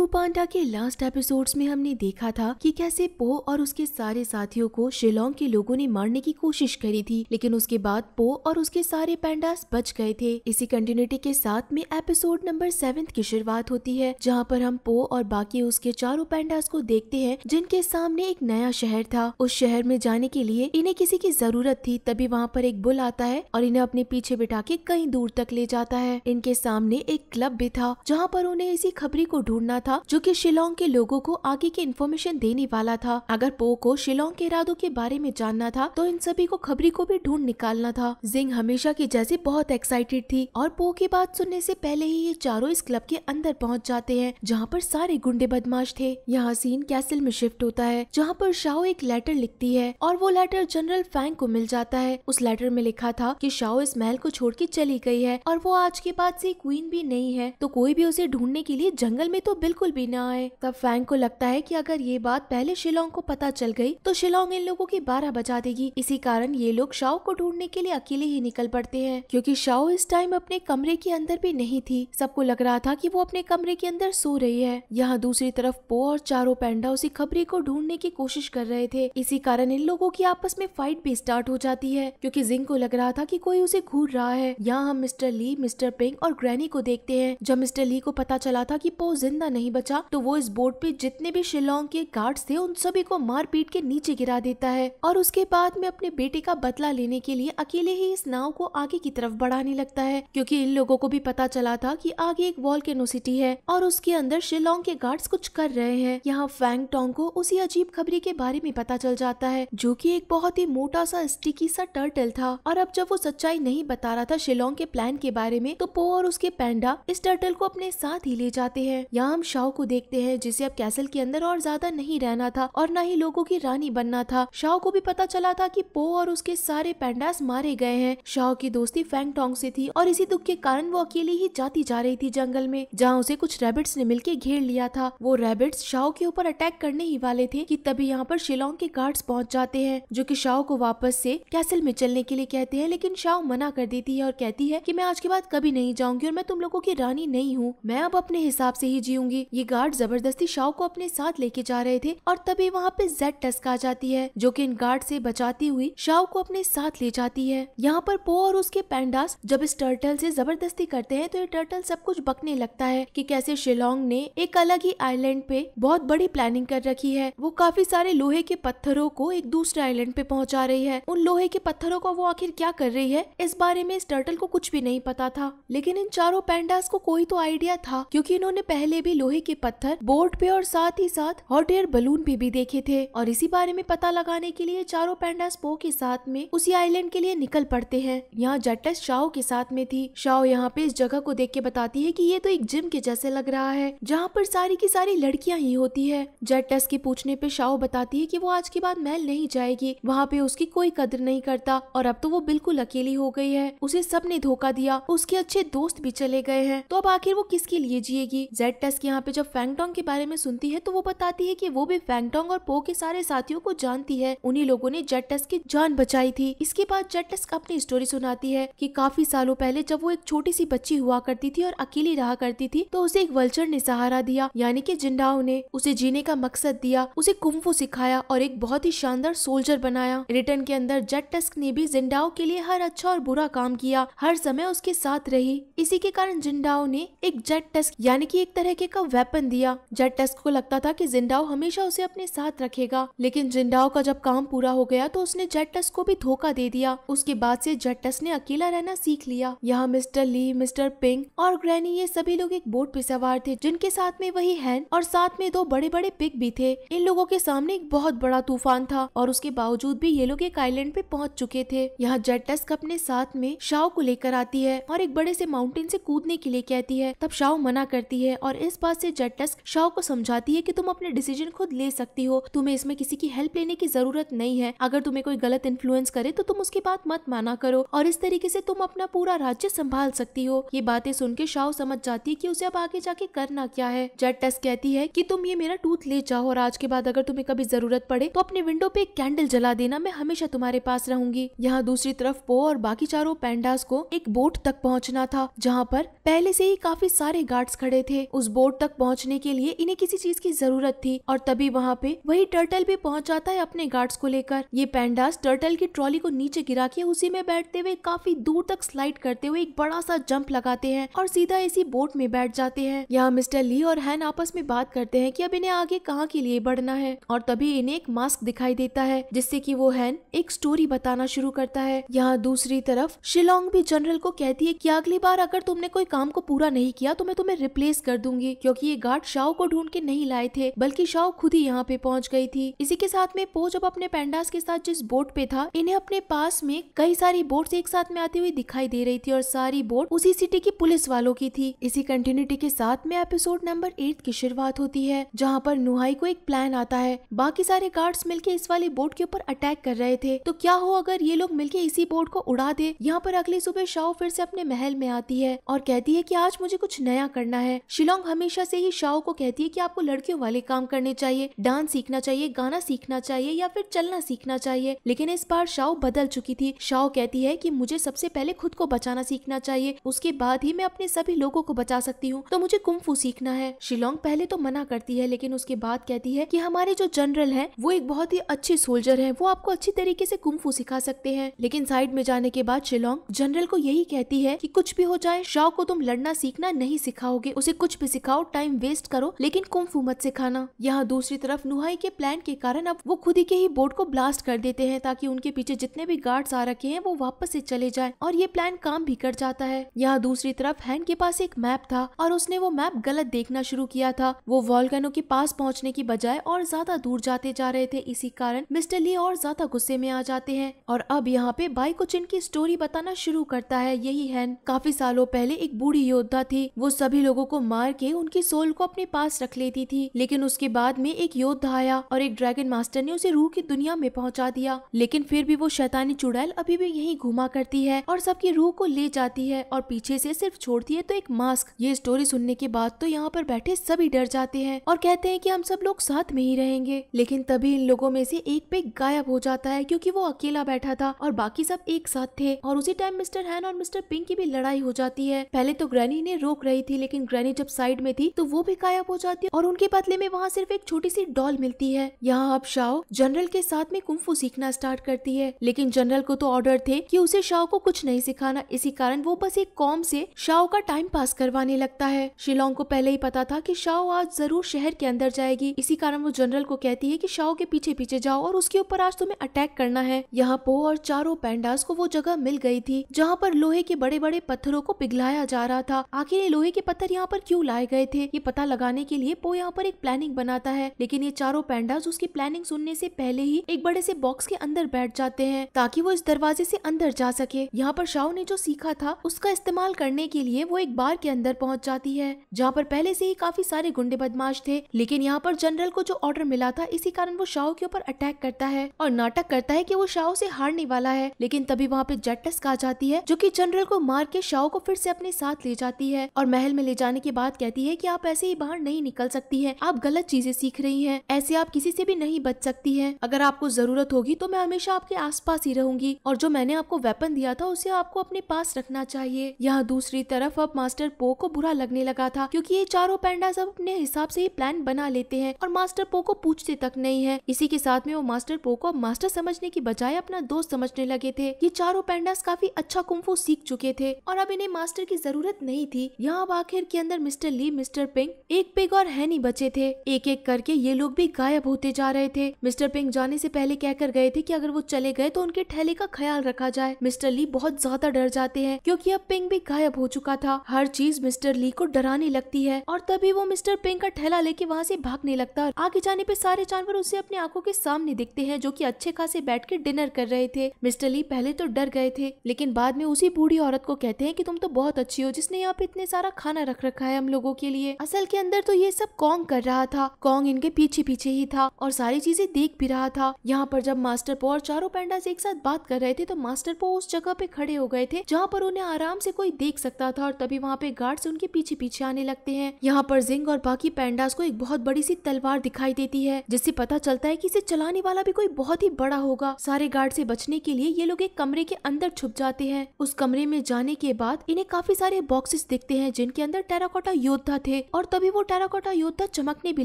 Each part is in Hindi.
कुंफू पांडा के लास्ट एपिसोड्स में हमने देखा था कि कैसे पो और उसके सारे साथियों को शिलोंग के लोगों ने मारने की कोशिश करी थी लेकिन उसके बाद पो और उसके सारे पैंडास बच गए थे इसी कंटिन्यूटी के साथ में एपिसोड नंबर सेवेंथ की शुरुआत होती है जहाँ पर हम पो और बाकी उसके चारों पैंडास को देखते हैं जिनके सामने एक नया शहर था उस शहर में जाने के लिए इन्हें किसी की जरूरत थी तभी वहाँ पर एक बुल आता है और इन्हें अपने पीछे बिठा के कई दूर तक ले जाता है इनके सामने एक क्लब भी था जहाँ पर उन्हें इसी खबरी को ढूंढना था था जो कि शिलोंग के लोगों को आगे की इन्फॉर्मेशन देने वाला था अगर पो को शिलोंग के इरादों के बारे में जानना था तो इन सभी को खबरी को भी ढूंढ निकालना था जिंग हमेशा की जैसे बहुत एक्साइटेड थी और पो की बात सुनने ऐसी पहले ही ये चारों इस क्लब के अंदर पहुँच जाते हैं जहाँ पर सारे गुंडे बदमाश थे यहाँ सीन कैसल में शिफ्ट होता है जहाँ पर शाओ एक लेटर लिखती है और वो लेटर जनरल फैंग को मिल जाता है उस लेटर में लिखा था कि शाओ इस महल को छोड़ के चली गई है और वो आज के बाद से क्वीन भी नहीं है तो कोई भी उसे ढूंढने के लिए जंगल में तो बिल्कुल बिल्कुल भी ना आए तब फैंग को लगता है कि अगर ये बात पहले शिलोंग को पता चल गई तो शिलोंग इन लोगों की बारह बजा देगी इसी कारण ये लोग शाओ को ढूंढने के लिए अकेले ही निकल पड़ते हैं क्योंकि शाओ इस टाइम अपने कमरे के अंदर भी नहीं थी सबको लग रहा था कि वो अपने कमरे के अंदर सो रही है यहाँ दूसरी तरफ पो और चारो पैंडा उसी खबरी को ढूंढने की कोशिश कर रहे थे इसी कारण इन लोगों की आपस में फाइट भी स्टार्ट हो जाती है क्यूँकी जिंग को लग रहा था की कोई उसे घूर रहा है यहाँ हम मिस्टर ली मिस्टर पिंग और ग्रैनी को देखते हैं जब मिस्टर ली को पता चला था की पो जिंदा नहीं नहीं बचा तो वो इस बोट पे जितने भी शिलोंग के गार्ड्स थे उन सभी को मार पीट के नीचे गिरा देता है और उसके बाद में अपने बेटे का बदला लेने के लिए अकेले ही इस नाव को आगे की तरफ बढ़ाने लगता है क्योंकि इन लोगों को भी पता चला था कि आगे एक के नोसिटी है और उसके अंदर शिलोंग के गार्ड्स कुछ कर रहे हैं यहाँ फैंग टोंग को उसी अजीब खबरी के बारे में पता चल जाता है जो की एक बहुत ही मोटा सा स्टिकी सा टर्टल था और अब जब वो सच्चाई नहीं बता रहा था शिलोंग के प्लान के बारे में तो पो और उसके पैंडा इस टर्टल को अपने साथ ही ले जाते हैं यहाँ हम शाह को देखते हैं जिसे अब कैसल के अंदर और ज्यादा नहीं रहना था और न ही लोगों की रानी बनना था शाह को भी पता चला था कि पो और उसके सारे पैंडास मारे गए हैं शाह की दोस्ती फैंग टोंग से थी और इसी दुख के कारण वो अकेली ही जाती जा रही थी जंगल में जहाँ उसे कुछ रेबिट्स ने मिल घेर लिया था वो रेबिट्स शाह के ऊपर अटैक करने ही वाले थे की तभी यहाँ पर शिलोंग के गार्ड्स पहुँच जाते हैं जो की शाह को वापस से कैसल में चलने के लिए कहते हैं लेकिन शाह मना कर देती है और कहती है की मैं आज के बाद कभी नहीं जाऊंगी और मैं तुम लोगों की रानी नहीं हूँ मैं अब अपने हिसाब से ही जीऊंगी ये गार्ड जबरदस्ती शाव को अपने साथ लेके जा रहे थे और तभी वहाँ पे जेड टस्क आ जाती है जो की इन गार्ड से बचाती हुई शाव को अपने साथ ले जाती है यहाँ पर पो और उसके पैंडास जब इस टर्टल से जबरदस्ती करते हैं तो ये टर्टल सब कुछ बकने लगता है कि कैसे शिलोंग ने एक अलग ही आईलैंड पे बहुत बड़ी प्लानिंग कर रखी है वो काफी सारे लोहे के पत्थरों को एक दूसरे आईलैंड पे पहुँचा रही है उन लोहे के पत्थरों को वो आखिर क्या कर रही है इस बारे में इस टर्टल को कुछ भी नहीं पता था लेकिन इन चारों पैंडास को कोई तो आइडिया था क्योंकि इन्होंने पहले भी लोहे लोहे के पत्थर बोर्ड पे और साथ ही साथ हॉट एयर बलून भी, भी देखे थे और इसी बारे में पता लगाने के लिए चारों पैंडास पो के साथ में उसी आइलैंड के लिए निकल पड़ते हैं यहाँ जटस शाओ के साथ में थी शाओ यहाँ पे इस जगह को देख के बताती है की ये तो एक जिम के जैसे लग रहा है जहाँ पर सारी की सारी लड़कियाँ ही होती है जटस के पूछने पे शाओ बताती है की वो आज के बाद महल नहीं जाएगी वहाँ पे उसकी कोई कदर नहीं करता और अब तो वो बिल्कुल अकेली हो गई है उसे सबने धोखा दिया उसके अच्छे दोस्त भी चले गए हैं तो अब आखिर वो किसके लिए जिएगी जेड टेस्ट यहाँ यहाँ पे जब फैंगटोंग के बारे में सुनती है तो वो बताती है की वो भी फैंगटोंग और पो के सारे साथियों को जानती है उन्ही लोगों ने जेटस की जान बचाई थी इसके बाद जेटस अपनी स्टोरी सुनाती है की काफी सालों पहले जब वो एक छोटी सी बच्ची हुआ करती थी और अकेली रहा करती थी तो उसे एक वल्चर ने सहारा दिया यानी की जिंडाओ ने उसे जीने का मकसद दिया उसे कुम्फू सिखाया और एक बहुत ही शानदार सोल्जर बनाया रिटर्न के अंदर जेट टस्क ने भी जिंडाओ के लिए हर अच्छा और बुरा काम किया हर समय उसके साथ रही इसी के कारण जिंडाओ ने एक जेट टस्क यानी कि एक तरह के का वेपन दिया जेट टेस्क को लगता था कि जिंडाओ हमेशा उसे अपने साथ रखेगा लेकिन जिंडाओ का जब काम पूरा हो गया तो उसने जेट टेस्क को भी धोखा दे दिया उसके बाद से जेट टेस्क ने अकेला रहना सीख लिया यहाँ मिस्टर ली मिस्टर पिंग और ग्रैनी ये सभी लोग एक बोट पे सवार थे जिनके साथ में वही हैन और साथ में दो बड़े बड़े पिक भी थे इन लोगों के सामने एक बहुत बड़ा तूफान था और उसके बावजूद भी ये लोग एक आईलैंड पे पहुँच चुके थे यहाँ जेड टेस्क अपने साथ में शाओ को लेकर आती है और एक बड़े से माउंटेन से कूदने के लिए कहती है तब शाओ मना करती है और इस बात से जेड टस्क शाह को समझाती है कि तुम अपने डिसीजन खुद ले सकती हो तुम्हें इसमें किसी की हेल्प लेने की जरूरत नहीं है अगर तुम्हें कोई गलत इन्फ्लुएंस करे तो तुम उसकी बात मत माना करो और इस तरीके से तुम अपना पूरा राज्य संभाल सकती हो ये बातें सुन के शाह समझ जाती है की उसे अब आगे जाके करना क्या है जेड टस्क कहती है की तुम ये मेरा टूथ ले जाओ और आज के बाद अगर तुम्हें कभी जरूरत पड़े तो अपने विंडो पे एक कैंडल जला देना मैं हमेशा तुम्हारे पास रहूंगी यहाँ दूसरी तरफ पो और बाकी चारों पैंडास को एक बोट तक पहुँचना था जहाँ पर पहले से ही काफी सारे गार्ड्स खड़े थे उस बोट तक तक पहुंचने के लिए इन्हें किसी चीज की जरूरत थी और तभी वहाँ पे वही टर्टल भी पहुंच जाता है अपने गार्ड्स को लेकर ये पैंडास टर्टल की ट्रॉली को नीचे गिरा के उसी में बैठते हुए काफी दूर तक स्लाइड करते हुए एक बड़ा सा जंप लगाते हैं और सीधा इसी बोट में बैठ जाते हैं यहाँ मिस्टर ली और हैन आपस में बात करते हैं की अब इन्हें आगे कहाँ के लिए बढ़ना है और तभी इन्हें एक मास्क दिखाई देता है जिससे की वो हैन एक स्टोरी बताना शुरू करता है यहाँ दूसरी तरफ शिलोंग भी जनरल को कहती है की अगली बार अगर तुमने कोई काम को पूरा नहीं किया तो मैं तुम्हें रिप्लेस कर दूंगी क्योंकि क्योंकि ये गार्ड शाओ को ढूंढ के नहीं लाए थे बल्कि शाओ खुद ही यहाँ पे पहुँच गई थी इसी के साथ में पो जब अपने पैंडास के साथ जिस बोट पे था इन्हें अपने पास में कई सारी बोट एक साथ में आती हुई दिखाई दे रही थी और सारी बोट उसी सिटी की पुलिस वालों की थी इसी कंटिन्यूटी के साथ में एपिसोड नंबर एट की शुरुआत होती है जहाँ पर नुहाई को एक प्लान आता है बाकी सारे गार्ड्स मिलके इस वाली बोट के ऊपर अटैक कर रहे थे तो क्या हो अगर ये लोग मिलके इसी बोट को उड़ा दे यहाँ पर अगली सुबह शाओ फिर से अपने महल में आती है और कहती है की आज मुझे कुछ नया करना है शिलोंग हमेशा से ही शाओ को कहती है कि आपको लड़कियों वाले काम करने चाहिए डांस सीखना चाहिए गाना सीखना चाहिए या फिर चलना सीखना चाहिए लेकिन इस बार शाओ बदल चुकी थी शाओ कहती है कि मुझे सबसे पहले खुद को बचाना सीखना चाहिए उसके बाद ही मैं अपने सभी लोगों को बचा सकती हूँ तो मुझे कुम्फू सीखना है शिलोंग पहले तो मना करती है लेकिन उसके बाद कहती है की हमारे जो जनरल है वो एक बहुत ही अच्छे सोल्जर है वो आपको अच्छी तरीके से कुम्फू सिखा सकते हैं लेकिन साइड में जाने के बाद शिलोंग जनरल को यही कहती है कि कुछ भी हो जाए शाओ को तुम लड़ना सीखना नहीं सिखाओगे उसे कुछ भी सिखाओ टाइम वेस्ट करो लेकिन कुम्फू मत सिखाना यहाँ दूसरी तरफ नुहाई के प्लान के कारण अब वो खुद ही के ही बोट को ब्लास्ट कर देते हैं ताकि उनके पीछे जितने भी गार्ड्स आ रखे हैं वो वापस से चले जाए और ये प्लान काम भी कर जाता है यहाँ दूसरी तरफ हैन के पास एक मैप था और उसने वो मैप गलत देखना शुरू किया था वो वॉलगनो के पास पहुँचने की बजाय और ज्यादा दूर जाते जा रहे थे इसी कारण मिस्टर ली और ज्यादा गुस्से में आ जाते हैं और अब यहाँ पे बाई कुछ इनकी स्टोरी बताना शुरू करता है यही हैन काफी सालों पहले एक बूढ़ी योद्धा थी वो सभी लोगों को मार के उनकी सोल को अपने पास रख लेती थी लेकिन उसके बाद में एक योद्धा आया और एक ड्रैगन मास्टर ने उसे रूह की दुनिया में पहुंचा दिया लेकिन फिर भी वो शैतानी चुड़ैल अभी भी यही घुमा करती है और सबकी रूह को ले जाती है और पीछे से सिर्फ छोड़ती है तो एक मास्क ये स्टोरी सुनने के बाद तो यहाँ पर बैठे सभी डर जाते हैं और कहते हैं की हम सब लोग साथ में ही रहेंगे लेकिन तभी इन लोगों में से एक पे गायब हो जाता है क्यूँकी वो अकेला बैठा था और बाकी सब एक साथ थे और उसी टाइम मिस्टर हैन और मिस्टर पिंक की भी लड़ाई हो जाती है पहले तो ग्रैनी ने रोक रही थी लेकिन ग्रैनी जब साइड में थी तो वो भी गायब हो जाती है और उनके बदले में वहाँ सिर्फ एक छोटी सी डॉल मिलती है यहाँ अब शाओ जनरल के साथ में कुंफू सीखना स्टार्ट करती है लेकिन जनरल को तो ऑर्डर थे कि उसे शाओ को कुछ नहीं सिखाना इसी कारण वो बस एक कॉम से शाओ का टाइम पास करवाने लगता है शिलोंग को पहले ही पता था कि शाओ आज जरूर शहर के अंदर जाएगी इसी कारण वो जनरल को कहती है कि शाओ के पीछे पीछे जाओ और उसके ऊपर आज तुम्हें अटैक करना है यहाँ पो और चारों पैंडास को वो जगह मिल गई थी जहाँ पर लोहे के बड़े बड़े पत्थरों को पिघलाया जा रहा था आखिर ये लोहे के पत्थर यहाँ पर क्यों लाए गए थे थे ये पता लगाने के लिए पो यहाँ पर एक प्लानिंग बनाता है लेकिन ये चारों पैंडास उसकी प्लानिंग सुनने से पहले ही एक बड़े से बॉक्स के अंदर बैठ जाते हैं ताकि वो इस दरवाजे से अंदर जा सके यहाँ पर शाओ ने जो सीखा था उसका इस्तेमाल करने के लिए वो एक बार के अंदर पहुँच जाती है जहाँ पर पहले से ही काफी सारे गुंडे बदमाश थे लेकिन यहाँ पर जनरल को जो ऑर्डर मिला था इसी कारण वो शाओ के ऊपर अटैक करता है और नाटक करता है की वो शाओ से हारने वाला है लेकिन तभी वहाँ पे जेटस आ जाती है जो की जनरल को मार के शाओ को फिर से अपने साथ ले जाती है और महल में ले जाने के बाद कहती है की आप ऐसे ही बाहर नहीं निकल सकती है आप गलत चीजें सीख रही है ऐसे आप किसी से भी नहीं बच सकती है अगर आपको जरूरत होगी तो मैं हमेशा आपके आस ही रहूंगी और जो मैंने आपको वेपन दिया था उसे आपको अपने पास रखना चाहिए यहाँ दूसरी तरफ अब मास्टर पो को बुरा लगने लगा था क्योंकि ये चारों पैंडा सब अपने हिसाब से ही प्लान बना लेते हैं और मास्टर पो को पूछते तक नहीं है इसी के साथ में वो मास्टर पो को मास्टर समझने की बजाय अपना दोस्त समझने लगे थे ये चारों पैंडास काफी अच्छा कुंफू सीख चुके थे और अब इन्हें मास्टर की जरूरत नहीं थी यहाँ अब आखिर के अंदर mister Lee mister mister Ping एक पिग और हैनी बचे थे एक एक करके ये लोग भी गायब होते जा रहे थे मिस्टर पिंग जाने से पहले कहकर गए थे कि अगर वो चले गए तो उनके ठेले का ख्याल रखा जाए मिस्टर ली बहुत ज्यादा डर जाते हैं क्योंकि अब पिंग भी गायब हो चुका था हर चीज मिस्टर ली को डराने लगती है और तभी वो मिस्टर पिंग का ठेला लेके वहाँ से भागने लगता है आगे जाने पे सारे जानवर उसे अपनी आंखों के सामने दिखते हैं जो की अच्छे खासे बैठ के डिनर कर रहे थे मिस्टर ली पहले तो डर गए थे लेकिन बाद में उसी बूढ़ी औरत को कहते हैं की तुम तो बहुत अच्छी हो जिसने यहाँ पे इतने सारा खाना रख रखा है हम लोगों के लिए चाहिए असल के अंदर तो ये सब कॉन्ग कर रहा था कॉन्ग इनके पीछे पीछे ही था और सारी चीजें देख भी रहा था यहाँ पर जब मास्टर पो और चारों पैंडा एक साथ बात कर रहे थे तो मास्टर पो उस जगह पे खड़े हो गए थे जहाँ पर उन्हें आराम से कोई देख सकता था और तभी वहाँ पे गार्ड्स उनके पीछे पीछे आने लगते हैं यहाँ पर जिंग और बाकी पैंडास को एक बहुत बड़ी सी तलवार दिखाई देती है जिससे पता चलता है की इसे चलाने वाला भी कोई बहुत ही बड़ा होगा सारे गार्ड से बचने के लिए ये लोग एक कमरे के अंदर छुप जाते हैं उस कमरे में जाने के बाद इन्हें काफी सारे बॉक्सेस दिखते हैं जिनके अंदर टेराकोटा योद्धा थे और तभी वो टेराकोटा योद्धा चमकने भी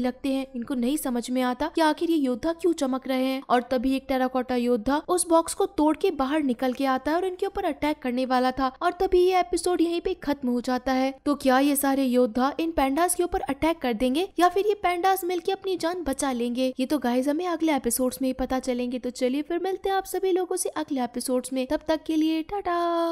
लगते हैं इनको नहीं समझ में आता कि आखिर ये योद्धा क्यों चमक रहे हैं और तभी एक टेराकोटा योद्धा उस बॉक्स को तोड़ के बाहर निकल के आता है और इनके ऊपर अटैक करने वाला था और तभी ये एपिसोड यही पे खत्म हो जाता है तो क्या ये सारे योद्धा इन पैंडास के ऊपर अटैक कर देंगे या फिर ये पैंडास के अपनी जान बचा लेंगे ये तो गाइज हमें अगले एपिसोड में ही पता चलेंगे तो चलिए फिर मिलते हैं आप सभी लोगों से अगले एपिसोड में तब तक के लिए टाटा